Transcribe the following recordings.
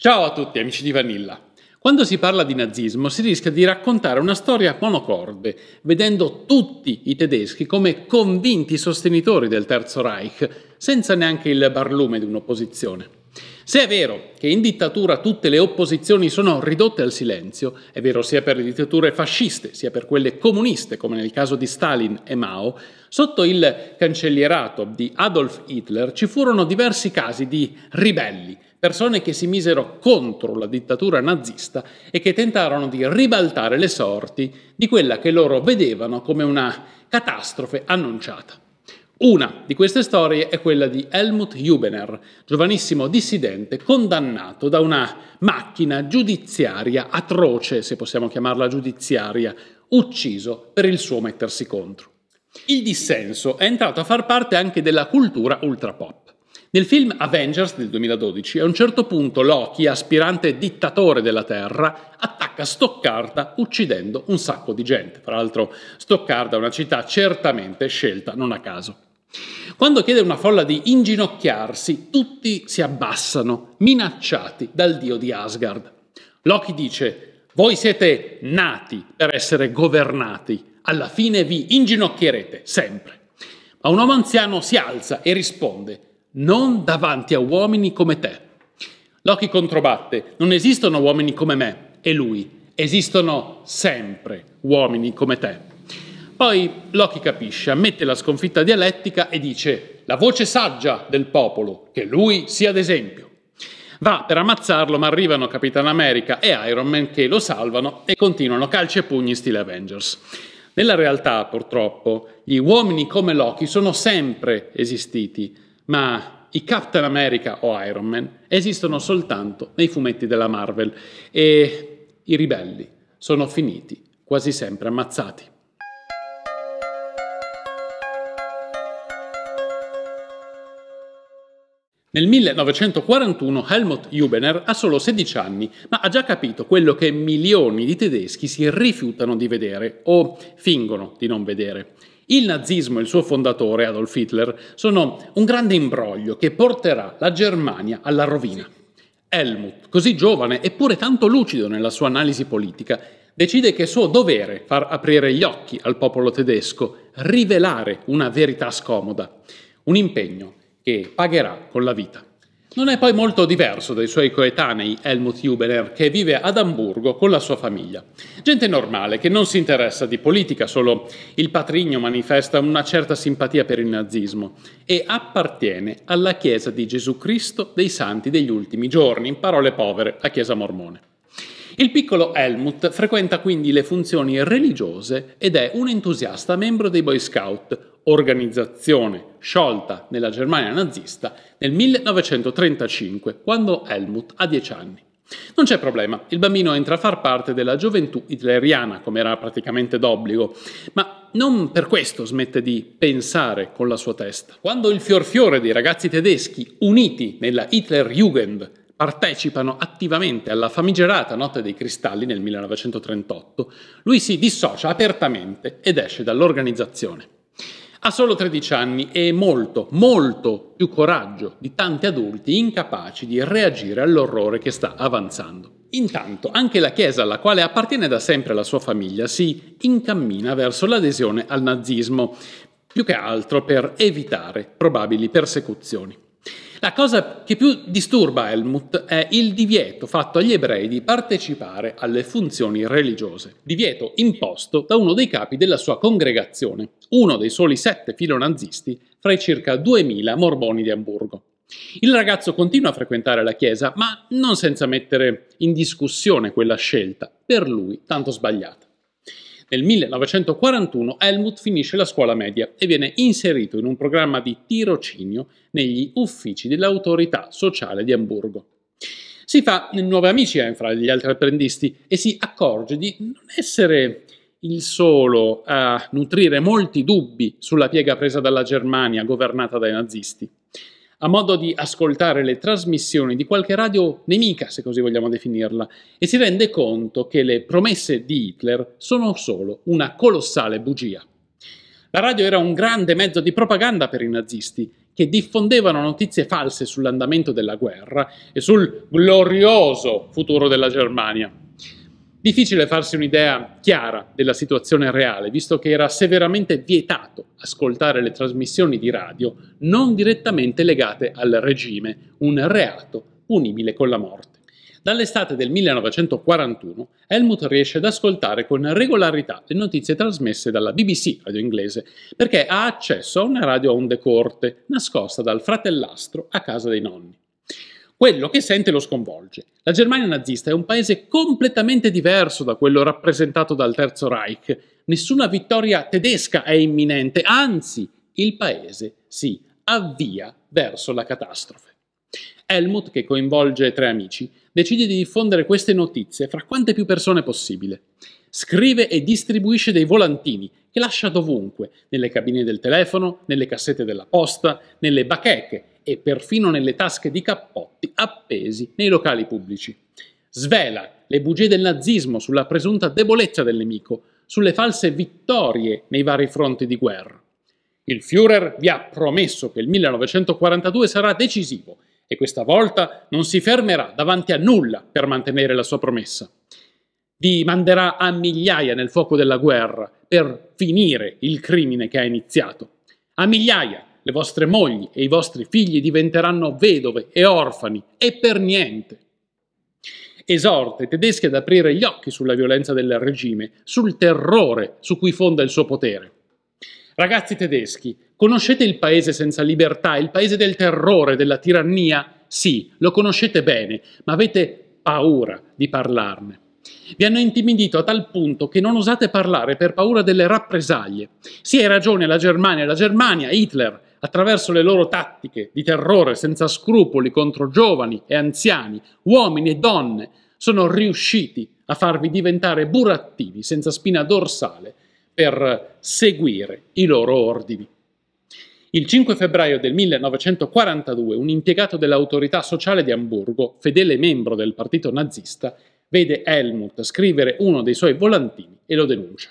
Ciao a tutti amici di Vanilla. Quando si parla di nazismo si rischia di raccontare una storia monocorde, vedendo tutti i tedeschi come convinti sostenitori del Terzo Reich, senza neanche il barlume di un'opposizione. Se è vero che in dittatura tutte le opposizioni sono ridotte al silenzio, è vero sia per le dittature fasciste sia per quelle comuniste, come nel caso di Stalin e Mao, sotto il cancellierato di Adolf Hitler ci furono diversi casi di ribelli persone che si misero contro la dittatura nazista e che tentarono di ribaltare le sorti di quella che loro vedevano come una catastrofe annunciata. Una di queste storie è quella di Helmut Hubener, giovanissimo dissidente condannato da una macchina giudiziaria atroce, se possiamo chiamarla giudiziaria, ucciso per il suo mettersi contro. Il dissenso è entrato a far parte anche della cultura ultrapop. Nel film Avengers del 2012, a un certo punto Loki, aspirante dittatore della Terra, attacca Stoccarda uccidendo un sacco di gente. Tra l'altro Stoccarda è una città certamente scelta non a caso. Quando chiede a una folla di inginocchiarsi, tutti si abbassano, minacciati dal dio di Asgard. Loki dice, voi siete nati per essere governati, alla fine vi inginocchierete sempre. Ma un uomo anziano si alza e risponde, non davanti a uomini come te. Loki controbatte, non esistono uomini come me e lui, esistono sempre uomini come te. Poi Loki capisce, ammette la sconfitta dialettica e dice la voce saggia del popolo, che lui sia d'esempio. Va per ammazzarlo, ma arrivano Capitan America e Iron Man che lo salvano e continuano calci e pugni in stile Avengers. Nella realtà, purtroppo, gli uomini come Loki sono sempre esistiti, ma i Captain America o Iron Man esistono soltanto nei fumetti della Marvel e i ribelli sono finiti quasi sempre ammazzati. Nel 1941 Helmut Hubener ha solo 16 anni, ma ha già capito quello che milioni di tedeschi si rifiutano di vedere o fingono di non vedere. Il nazismo e il suo fondatore, Adolf Hitler, sono un grande imbroglio che porterà la Germania alla rovina. Helmut, così giovane eppure tanto lucido nella sua analisi politica, decide che è suo dovere far aprire gli occhi al popolo tedesco, rivelare una verità scomoda, un impegno che pagherà con la vita. Non è poi molto diverso dai suoi coetanei Helmut Hubener, che vive ad Amburgo con la sua famiglia. Gente normale, che non si interessa di politica, solo il patrigno manifesta una certa simpatia per il nazismo e appartiene alla Chiesa di Gesù Cristo dei Santi degli ultimi giorni, in parole povere, la Chiesa mormone. Il piccolo Helmut frequenta quindi le funzioni religiose ed è un entusiasta membro dei Boy Scout, organizzazione sciolta nella Germania nazista nel 1935, quando Helmut ha 10 anni. Non c'è problema, il bambino entra a far parte della gioventù hitleriana, come era praticamente d'obbligo, ma non per questo smette di pensare con la sua testa. Quando il fiorfiore dei ragazzi tedeschi, uniti nella Hitlerjugend, partecipano attivamente alla famigerata Notte dei Cristalli nel 1938, lui si dissocia apertamente ed esce dall'organizzazione. Ha solo 13 anni e molto, molto più coraggio di tanti adulti incapaci di reagire all'orrore che sta avanzando. Intanto anche la Chiesa alla quale appartiene da sempre la sua famiglia si incammina verso l'adesione al nazismo, più che altro per evitare probabili persecuzioni. La cosa che più disturba Helmut è il divieto fatto agli ebrei di partecipare alle funzioni religiose, divieto imposto da uno dei capi della sua congregazione, uno dei soli sette filonazisti fra i circa 2000 morboni di Amburgo. Il ragazzo continua a frequentare la chiesa, ma non senza mettere in discussione quella scelta, per lui tanto sbagliata. Nel 1941 Helmut finisce la scuola media e viene inserito in un programma di tirocinio negli uffici dell'autorità sociale di Amburgo. Si fa nuove amicizie fra gli altri apprendisti e si accorge di non essere il solo a nutrire molti dubbi sulla piega presa dalla Germania governata dai nazisti ha modo di ascoltare le trasmissioni di qualche radio nemica, se così vogliamo definirla, e si rende conto che le promesse di Hitler sono solo una colossale bugia. La radio era un grande mezzo di propaganda per i nazisti, che diffondevano notizie false sull'andamento della guerra e sul glorioso futuro della Germania. Difficile farsi un'idea chiara della situazione reale, visto che era severamente vietato ascoltare le trasmissioni di radio non direttamente legate al regime, un reato punibile con la morte. Dall'estate del 1941 Helmut riesce ad ascoltare con regolarità le notizie trasmesse dalla BBC radio inglese perché ha accesso a una radio a onde corte nascosta dal fratellastro a casa dei nonni. Quello che sente lo sconvolge. La Germania nazista è un paese completamente diverso da quello rappresentato dal Terzo Reich. Nessuna vittoria tedesca è imminente, anzi, il paese si avvia verso la catastrofe. Helmut, che coinvolge tre amici, decide di diffondere queste notizie fra quante più persone possibile. Scrive e distribuisce dei volantini che lascia dovunque, nelle cabine del telefono, nelle cassette della posta, nelle bacheche e perfino nelle tasche di cappotti appesi nei locali pubblici. Svela le bugie del nazismo sulla presunta debolezza del nemico, sulle false vittorie nei vari fronti di guerra. Il Führer vi ha promesso che il 1942 sarà decisivo e questa volta non si fermerà davanti a nulla per mantenere la sua promessa. Vi manderà a migliaia nel fuoco della guerra per finire il crimine che ha iniziato. A migliaia le vostre mogli e i vostri figli diventeranno vedove e orfani e per niente. Esorte i tedeschi ad aprire gli occhi sulla violenza del regime, sul terrore su cui fonda il suo potere. Ragazzi tedeschi, conoscete il paese senza libertà, il paese del terrore, della tirannia? Sì, lo conoscete bene, ma avete paura di parlarne. Vi hanno intimidito a tal punto che non osate parlare per paura delle rappresaglie. Sì, hai ragione la Germania, la Germania, Hitler, attraverso le loro tattiche di terrore senza scrupoli contro giovani e anziani, uomini e donne, sono riusciti a farvi diventare burattini senza spina dorsale per seguire i loro ordini. Il 5 febbraio del 1942 un impiegato dell'autorità sociale di Amburgo, fedele membro del partito nazista, vede Helmut scrivere uno dei suoi volantini e lo denuncia.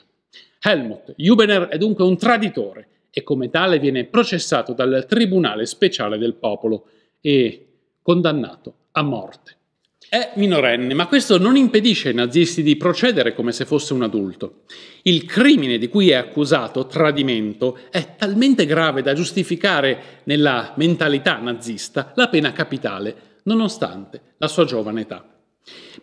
Helmut Jubener è dunque un traditore e come tale viene processato dal Tribunale Speciale del Popolo e condannato a morte. È minorenne, ma questo non impedisce ai nazisti di procedere come se fosse un adulto. Il crimine di cui è accusato, tradimento, è talmente grave da giustificare nella mentalità nazista la pena capitale, nonostante la sua giovane età.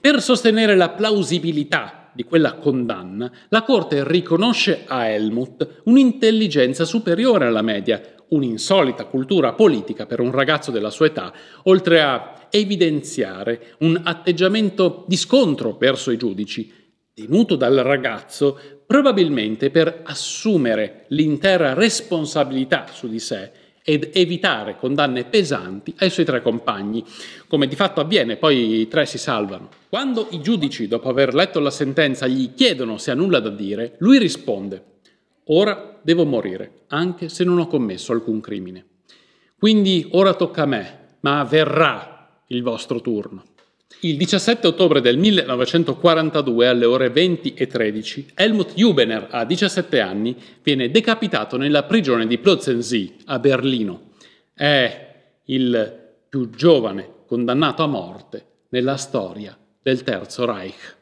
Per sostenere la plausibilità di quella condanna, la Corte riconosce a Helmut un'intelligenza superiore alla media, un'insolita cultura politica per un ragazzo della sua età, oltre a evidenziare un atteggiamento di scontro verso i giudici, tenuto dal ragazzo probabilmente per assumere l'intera responsabilità su di sé ed evitare condanne pesanti ai suoi tre compagni, come di fatto avviene, poi i tre si salvano. Quando i giudici, dopo aver letto la sentenza, gli chiedono se ha nulla da dire, lui risponde Ora devo morire, anche se non ho commesso alcun crimine. Quindi ora tocca a me, ma verrà il vostro turno. Il 17 ottobre del 1942, alle ore 20 e 13, Helmut Jubener, a 17 anni, viene decapitato nella prigione di Plötzensee, a Berlino. È il più giovane condannato a morte nella storia del Terzo Reich.